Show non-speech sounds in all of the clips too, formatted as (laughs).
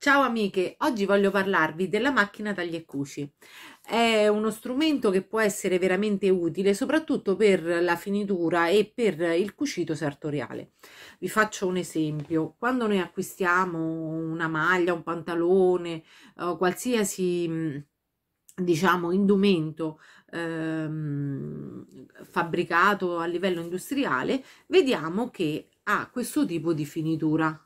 Ciao amiche, oggi voglio parlarvi della macchina tagli e cuci. È uno strumento che può essere veramente utile soprattutto per la finitura e per il cucito sartoriale. Vi faccio un esempio. Quando noi acquistiamo una maglia, un pantalone, o qualsiasi mm, diciamo indumento ehm, fabbricato a livello industriale, vediamo che ha questo tipo di finitura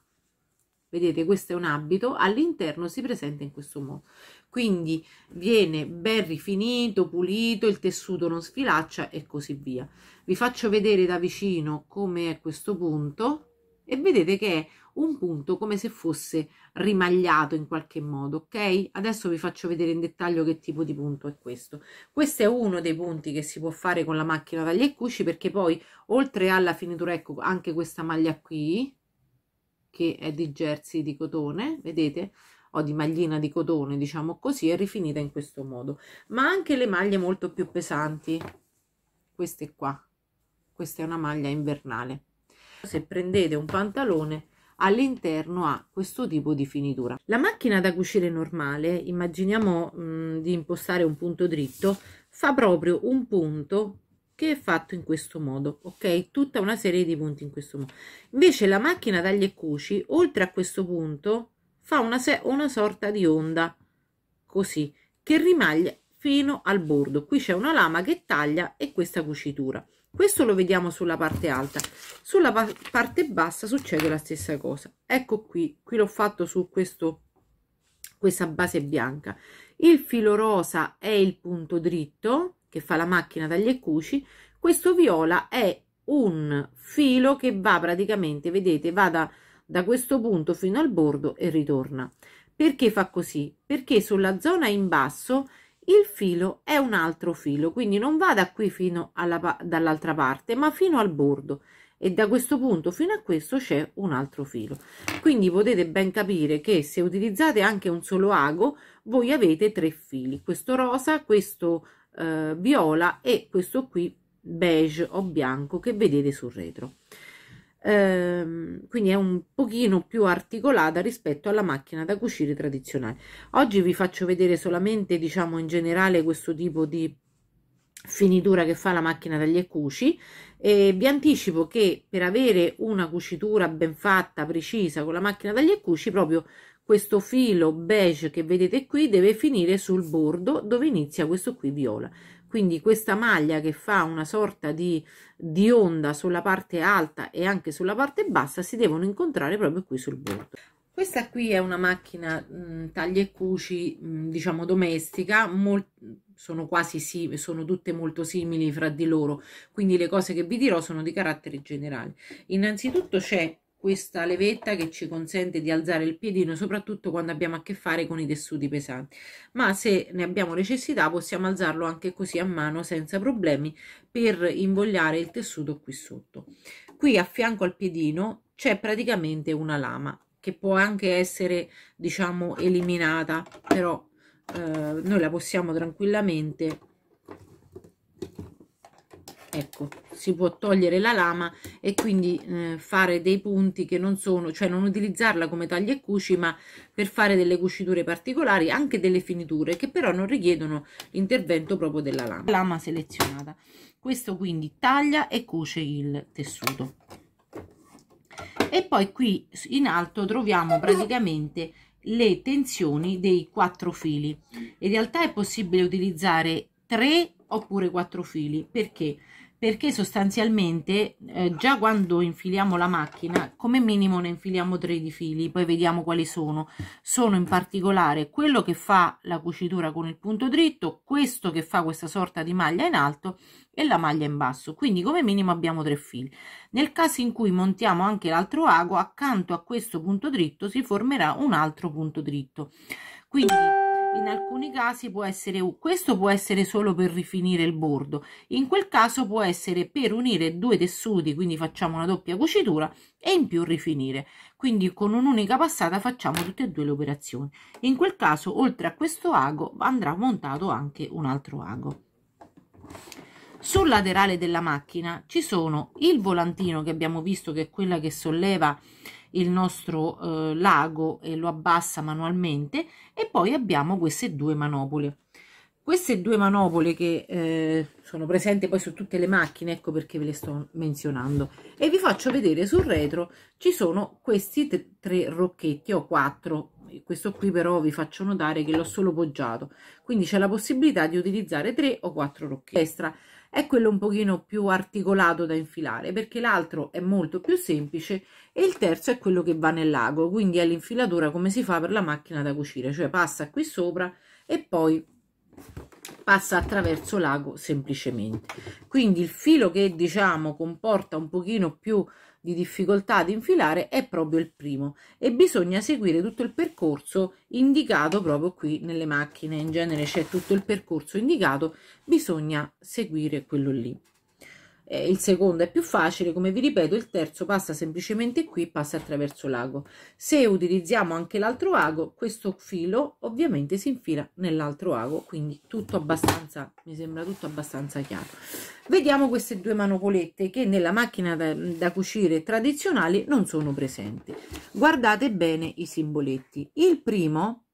Vedete, questo è un abito, all'interno si presenta in questo modo. Quindi viene ben rifinito, pulito, il tessuto non sfilaccia e così via. Vi faccio vedere da vicino come è questo punto e vedete che è un punto come se fosse rimagliato in qualche modo, ok? Adesso vi faccio vedere in dettaglio che tipo di punto è questo. Questo è uno dei punti che si può fare con la macchina taglia e cusci perché poi oltre alla finitura, ecco anche questa maglia qui, che è di jersey di cotone, vedete? O di maglina di cotone, diciamo così, è rifinita in questo modo. Ma anche le maglie molto più pesanti, queste qua. Questa è una maglia invernale. Se prendete un pantalone all'interno ha questo tipo di finitura. La macchina da cucire normale, immaginiamo mh, di impostare un punto dritto, fa proprio un punto che è fatto in questo modo ok tutta una serie di punti in questo modo invece la macchina taglia e cuci oltre a questo punto fa una, una sorta di onda così che rimaglia fino al bordo qui c'è una lama che taglia e questa cucitura questo lo vediamo sulla parte alta sulla pa parte bassa succede la stessa cosa ecco qui qui l'ho fatto su questo questa base bianca il filo rosa è il punto dritto che fa la macchina taglia e cuci, questo viola è un filo che va praticamente, vedete, va da, da questo punto fino al bordo e ritorna. Perché fa così? Perché sulla zona in basso il filo è un altro filo, quindi non va da qui fino alla, dall'altra parte, ma fino al bordo e da questo punto fino a questo c'è un altro filo. Quindi potete ben capire che se utilizzate anche un solo ago, voi avete tre fili, questo rosa, questo eh, viola e questo qui beige o bianco che vedete sul retro ehm, quindi è un pochino più articolata rispetto alla macchina da cucire tradizionale oggi vi faccio vedere solamente diciamo in generale questo tipo di finitura che fa la macchina dagli e e vi anticipo che per avere una cucitura ben fatta precisa con la macchina dagli e proprio questo filo beige che vedete qui deve finire sul bordo dove inizia questo qui viola quindi questa maglia che fa una sorta di, di, onda sulla parte alta e anche sulla parte bassa si devono incontrare proprio qui sul bordo questa qui è una macchina mh, mm, taglia e cuci mh, mm, diciamo domestica molt, sono quasi simili, sono tutte molto simili fra di loro quindi le cose che vi dirò sono di carattere generale innanzitutto c'è questa levetta che ci consente di alzare il piedino soprattutto quando abbiamo a che fare con i tessuti pesanti ma se ne abbiamo necessità possiamo alzarlo anche così a mano senza problemi per invogliare il tessuto qui sotto qui a fianco al piedino c'è praticamente una lama che può anche essere diciamo eliminata però eh, noi la possiamo tranquillamente ecco si può togliere la lama e quindi eh, fare dei punti che non sono cioè non utilizzarla come taglia e cuci ma per fare delle cuciture particolari anche delle finiture che però non richiedono l'intervento proprio della lama lama selezionata questo quindi taglia e cuce il tessuto e poi qui in alto troviamo praticamente le tensioni dei quattro fili in realtà è possibile utilizzare tre oppure quattro fili perché perché sostanzialmente eh, già quando infiliamo la macchina come minimo ne infiliamo tre di fili poi vediamo quali sono sono in particolare quello che fa la cucitura con il punto dritto questo che fa questa sorta di maglia in alto e la maglia in basso quindi come minimo abbiamo tre fili nel caso in cui montiamo anche l'altro ago accanto a questo punto dritto si formerà un altro punto dritto quindi in alcuni casi può essere questo può essere solo per rifinire il bordo, in quel caso può essere per unire due tessuti, quindi facciamo una doppia cucitura e in più rifinire. Quindi con un'unica passata facciamo tutte e due le operazioni. In quel caso, oltre a questo ago, andrà montato anche un altro ago. Sul laterale della macchina ci sono il volantino che abbiamo visto che è quella che solleva il nostro eh, lago e lo abbassa manualmente e poi abbiamo queste due manopole queste due manopole che eh, sono presenti poi su tutte le macchine ecco perché ve le sto menzionando e vi faccio vedere sul retro ci sono questi tre, rocchetti o quattro questo qui però vi faccio notare che l'ho solo poggiato quindi c'è la possibilità di utilizzare tre o quattro rocchetti è quello un pochino più articolato da infilare perché l'altro è molto più semplice e il terzo è quello che va nel lago quindi è l'infilatura come si fa per la macchina da cucire cioè passa qui sopra e poi passa attraverso l'ago semplicemente quindi il filo che diciamo comporta un pochino più di difficoltà ad infilare è proprio il primo e bisogna seguire tutto il percorso indicato proprio qui nelle macchine in genere c'è tutto il percorso indicato bisogna seguire quello lì eh, il secondo è più facile, come vi ripeto il terzo passa semplicemente qui, passa attraverso l'ago. Se utilizziamo anche l'altro ago, questo filo ovviamente si infila nell'altro ago, quindi tutto abbastanza, mi sembra tutto abbastanza chiaro. Vediamo queste due manopolette che nella macchina da, da cucire tradizionali non sono presenti. Guardate bene i simboletti. Il primo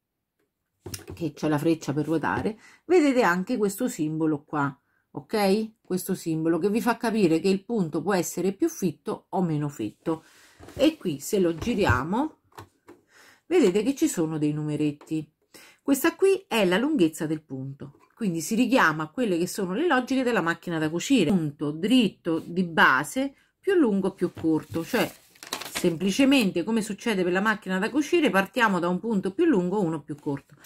che c'è la freccia per ruotare, vedete anche questo simbolo qua ok? Questo simbolo che vi fa capire che il punto può essere più fitto o meno fitto. E qui se lo giriamo vedete che ci sono dei numeretti. Questa qui è la lunghezza del punto, quindi si richiama a quelle che sono le logiche della macchina da cucire. Punto dritto di base più lungo più corto, cioè Semplicemente, come succede per la macchina da cucire, partiamo da un punto più lungo uno più corto.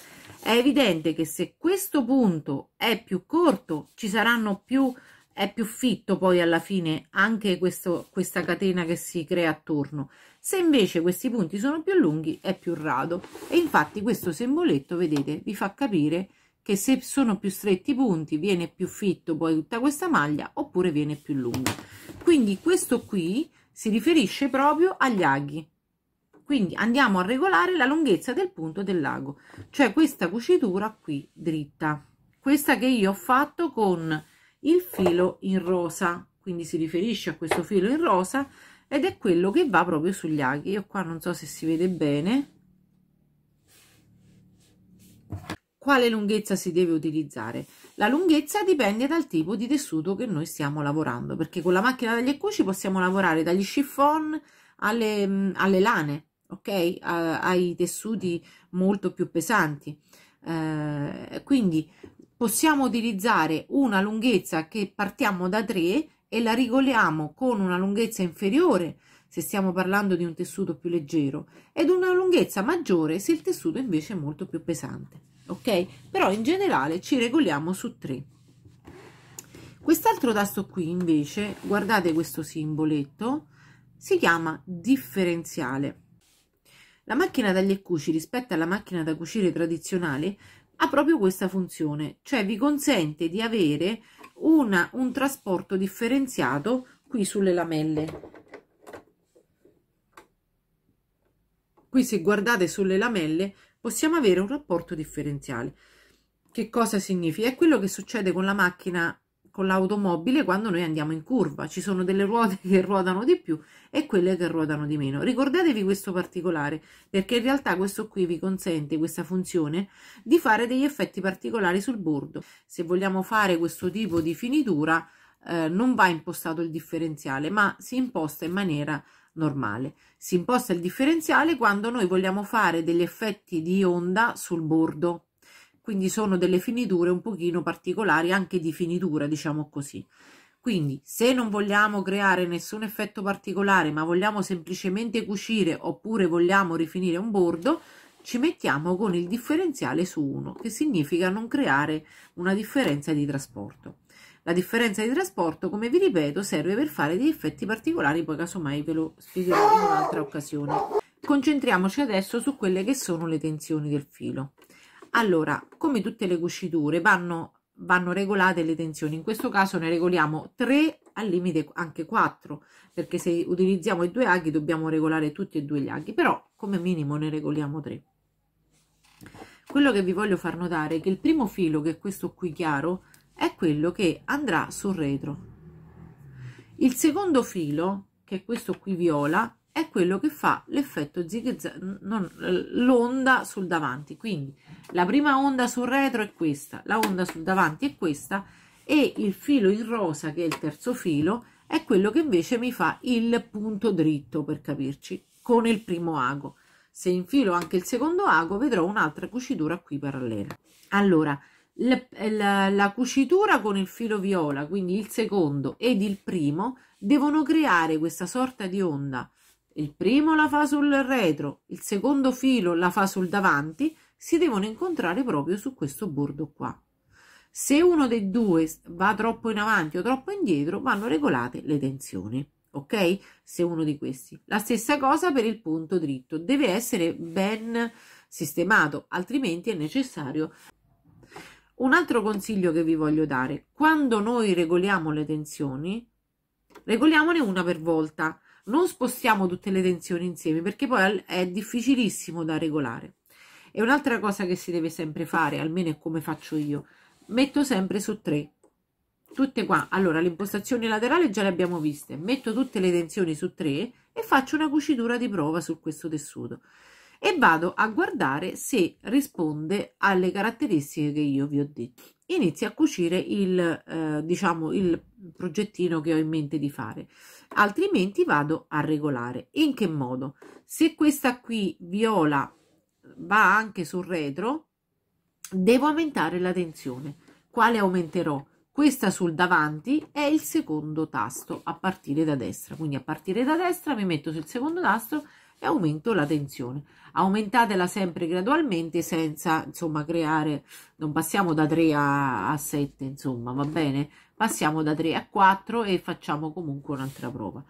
È evidente che se questo punto è più corto, ci saranno più, è più fitto poi alla fine anche questo, questa catena che si crea attorno. Se invece questi punti sono più lunghi, è più rado. E infatti questo simboletto, vedete, vi fa capire che se sono più stretti i punti viene più fitto poi tutta questa maglia oppure viene più lunga quindi questo qui si riferisce proprio agli aghi. Quindi andiamo a regolare la lunghezza del punto dell'ago, cioè questa cucitura qui dritta, questa che io ho fatto con il filo in rosa, quindi si riferisce a questo filo in rosa ed è quello che va proprio sugli aghi. Io qua non so se si vede bene quale lunghezza si deve utilizzare. La lunghezza dipende dal tipo di tessuto che noi stiamo lavorando, perché con la macchina dagli cuci possiamo lavorare dagli chiffon alle, mm, alle lane, ok? A, ai tessuti molto più pesanti. Eh, quindi possiamo utilizzare una lunghezza che partiamo da 3 e la regoliamo con una lunghezza inferiore se stiamo parlando di un tessuto più leggero ed una lunghezza maggiore se il tessuto invece è molto più pesante ok? Però in generale ci regoliamo su 3. Quest'altro tasto qui invece, guardate questo simboletto, si chiama differenziale. La macchina dagli e cuci rispetto alla macchina da cucire tradizionale ha proprio questa funzione, cioè vi consente di avere una, un trasporto differenziato qui sulle lamelle. Qui se guardate sulle lamelle possiamo avere un rapporto differenziale. Che cosa significa? È quello che succede con la macchina, con l'automobile quando noi andiamo in curva. Ci sono delle ruote (laughs) che ruotano di più e quelle che ruotano di meno. Ricordatevi questo particolare perché in realtà questo qui vi consente, questa funzione, di fare degli effetti particolari sul bordo. Se vogliamo fare questo tipo di finitura, eh, non va impostato il differenziale, ma si imposta in maniera normale. Si imposta il differenziale quando noi vogliamo fare degli effetti di onda sul bordo, quindi sono delle finiture un pochino particolari, anche di finitura, diciamo così. Quindi, se non vogliamo creare nessun effetto particolare, ma vogliamo semplicemente cucire oppure vogliamo rifinire un bordo, ci mettiamo con il differenziale su 1, che significa non creare una differenza di trasporto. La differenza di trasporto, come vi ripeto, serve per fare degli effetti particolari, poi casomai ve lo spiegherò in un'altra occasione. Concentriamoci adesso su quelle che sono le tensioni del filo. Allora, come tutte le cuciture, vanno, vanno regolate le tensioni. In questo caso ne regoliamo 3 al limite anche 4 perché se utilizziamo i due aghi dobbiamo regolare tutti e due gli aghi però come minimo ne regoliamo 3 quello che vi voglio far notare è che il primo filo che è questo qui chiaro è quello che andrà sul retro. Il secondo filo, che è questo qui viola, è quello che fa l'effetto zigzag, l'onda sul davanti. Quindi la prima onda sul retro è questa, la onda sul davanti è questa e il filo in rosa, che è il terzo filo, è quello che invece mi fa il punto dritto, per capirci, con il primo ago. Se infilo anche il secondo ago, vedrò un'altra cucitura qui parallela. Allora, la, la cucitura con il filo viola, quindi il secondo ed il primo, devono creare questa sorta di onda. Il primo la fa sul retro, il secondo filo la fa sul davanti, si devono incontrare proprio su questo bordo qua. Se uno dei due va troppo in avanti o troppo indietro, vanno regolate le tensioni. Ok? Se uno di questi. La stessa cosa per il punto dritto, deve essere ben sistemato, altrimenti è necessario un altro consiglio che vi voglio dare, quando noi regoliamo le tensioni, regoliamone una per volta, non spostiamo tutte le tensioni insieme perché poi è difficilissimo da regolare. E un'altra cosa che si deve sempre fare, almeno è come faccio io, metto sempre su tre. Tutte qua. Allora, l'impostazione laterale già le abbiamo viste. Metto tutte le tensioni su tre e faccio una cucitura di prova su questo tessuto e vado a guardare se risponde alle caratteristiche che io vi ho detto. Inizio a cucire il, eh, diciamo, il progettino che ho in mente di fare, altrimenti vado a regolare. In che modo? Se questa qui viola va anche sul retro, devo aumentare la tensione. Quale aumenterò? questa sul davanti è il secondo tasto a partire da destra quindi a partire da destra mi metto sul secondo tasto e aumento la tensione. Aumentatela sempre gradualmente senza insomma creare, non passiamo da 3 a, a 7 insomma, va bene? Passiamo da 3 a 4 e facciamo comunque un'altra prova.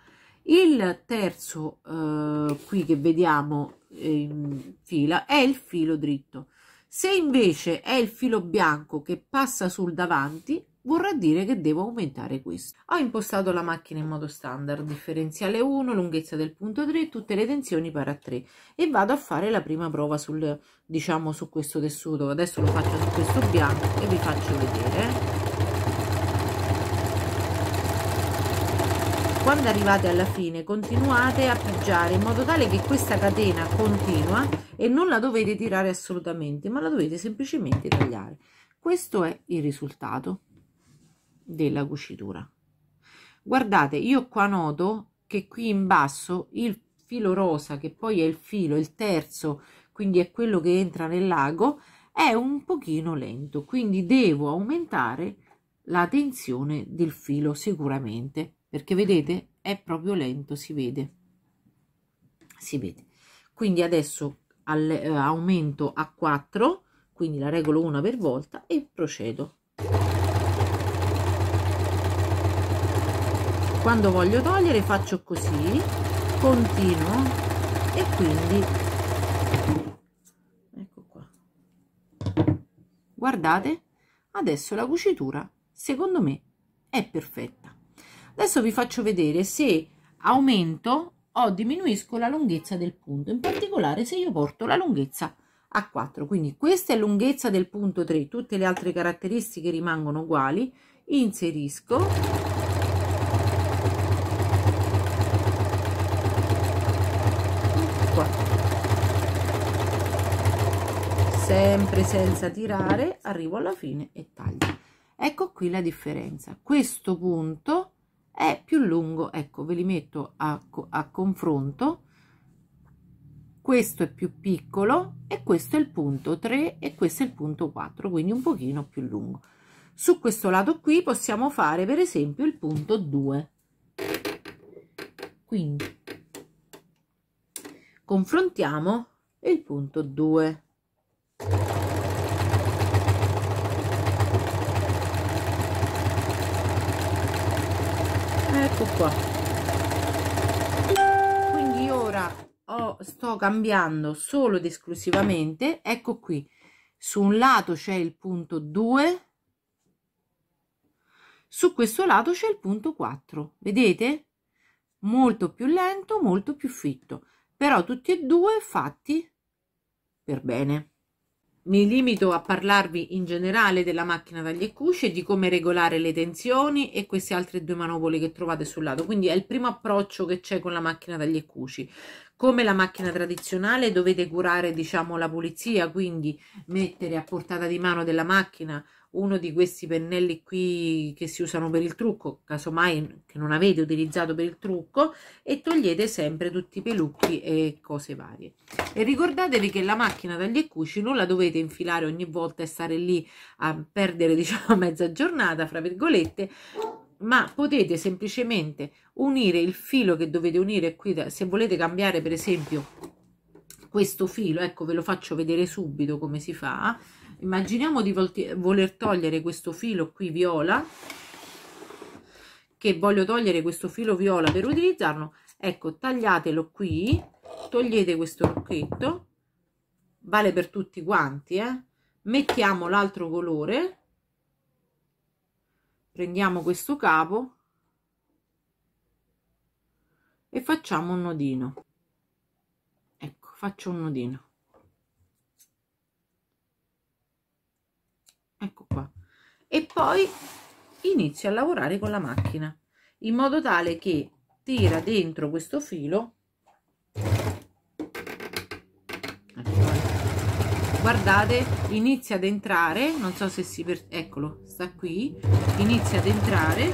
Il terzo eh, qui che vediamo in fila è il filo dritto. Se invece è il filo bianco che passa sul davanti, vorrà dire che devo aumentare questo. Ho impostato la macchina in modo standard, differenziale 1, lunghezza del punto 3, tutte le tensioni pari a 3 e vado a fare la prima prova sul, diciamo, su questo tessuto. Adesso lo faccio su questo bianco e vi faccio vedere. Quando arrivate alla fine continuate a pigiare in modo tale che questa catena continua e non la dovete tirare assolutamente ma la dovete semplicemente tagliare. Questo è il risultato della cucitura guardate io qua noto che qui in basso il filo rosa che poi è il filo il terzo quindi è quello che entra nel lago è un pochino lento quindi devo aumentare la tensione del filo sicuramente perché vedete è proprio lento si vede si vede quindi adesso al, eh, aumento a 4 quindi la regolo una per volta e procedo quando voglio togliere faccio così continuo e quindi ecco qua guardate adesso la cucitura secondo me è perfetta adesso vi faccio vedere se aumento o diminuisco la lunghezza del punto in particolare se io porto la lunghezza a 4 quindi questa è lunghezza del punto 3 tutte le altre caratteristiche rimangono uguali inserisco sempre senza tirare arrivo alla fine e taglio ecco qui la differenza questo punto è più lungo ecco ve li metto a, a confronto questo è più piccolo e questo è il punto 3 e questo è il punto 4 quindi un pochino più lungo su questo lato qui possiamo fare per esempio il punto 2 quindi confrontiamo il punto 2 ecco qua quindi ora ho, sto cambiando solo ed esclusivamente ecco qui su un lato c'è il punto 2 su questo lato c'è il punto 4 vedete molto più lento molto più fitto però tutti e due fatti per bene mi limito a parlarvi in generale della macchina taglia e e di come regolare le tensioni e queste altre due manopole che trovate sul lato. Quindi è il primo approccio che c'è con la macchina taglia e cuci. Come la macchina tradizionale dovete curare diciamo la pulizia, quindi mettere a portata di mano della macchina uno di questi pennelli qui che si usano per il trucco casomai che non avete utilizzato per il trucco e togliete sempre tutti i pelucchi e cose varie e ricordatevi che la macchina tagli e cuci non la dovete infilare ogni volta e stare lì a perdere (laughs) diciamo mezza giornata fra virgolette ma potete semplicemente unire il filo che dovete unire qui se volete cambiare per esempio questo filo ecco ve lo faccio vedere subito come si fa immaginiamo di voler togliere questo filo qui viola che voglio togliere questo filo viola per utilizzarlo ecco tagliatelo qui togliete questo rocchetto vale per tutti quanti eh? mettiamo l'altro colore prendiamo questo capo e facciamo un nodino ecco faccio un nodino ecco qua e poi inizio a lavorare con la macchina in modo tale che tira dentro questo filo ecco guardate inizia ad entrare non so se si per... eccolo sta qui inizia ad entrare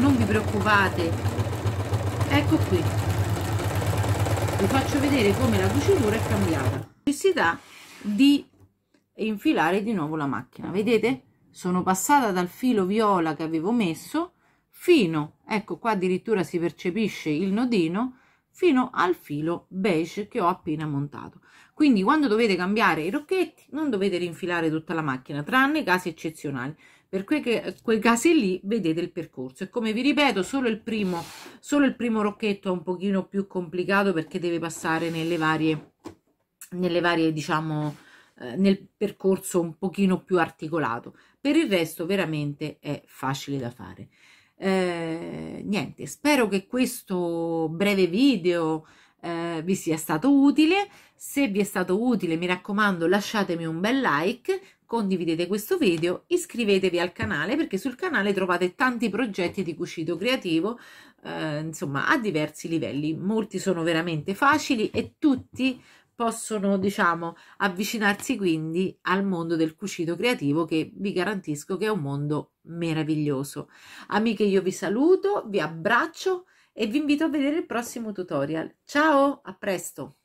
non vi preoccupate ecco qui vi faccio vedere come la cucitura è cambiata necessità di e infilare di nuovo la macchina vedete sono passata dal filo viola che avevo messo fino ecco qua addirittura si percepisce il nodino fino al filo beige che ho appena montato quindi quando dovete cambiare i rocchetti non dovete rinfilare tutta la macchina tranne casi eccezionali per quei, che, quei casi lì vedete il percorso e come vi ripeto solo il primo solo il primo rocchetto è un pochino più complicato perché deve passare nelle varie nelle varie diciamo eh, nel percorso un pochino più articolato. Per il resto veramente è facile da fare. Eh, niente, spero che questo breve video eh, vi sia stato utile. Se vi è stato utile, mi raccomando, lasciatemi un bel like, condividete questo video, iscrivetevi al canale perché sul canale trovate tanti progetti di cucito creativo, eh, insomma, a diversi livelli. Molti sono veramente facili e tutti possono, diciamo, avvicinarsi quindi al mondo del cucito creativo che vi garantisco che è un mondo meraviglioso. Amiche, io vi saluto, vi abbraccio e vi invito a vedere il prossimo tutorial. Ciao, a presto!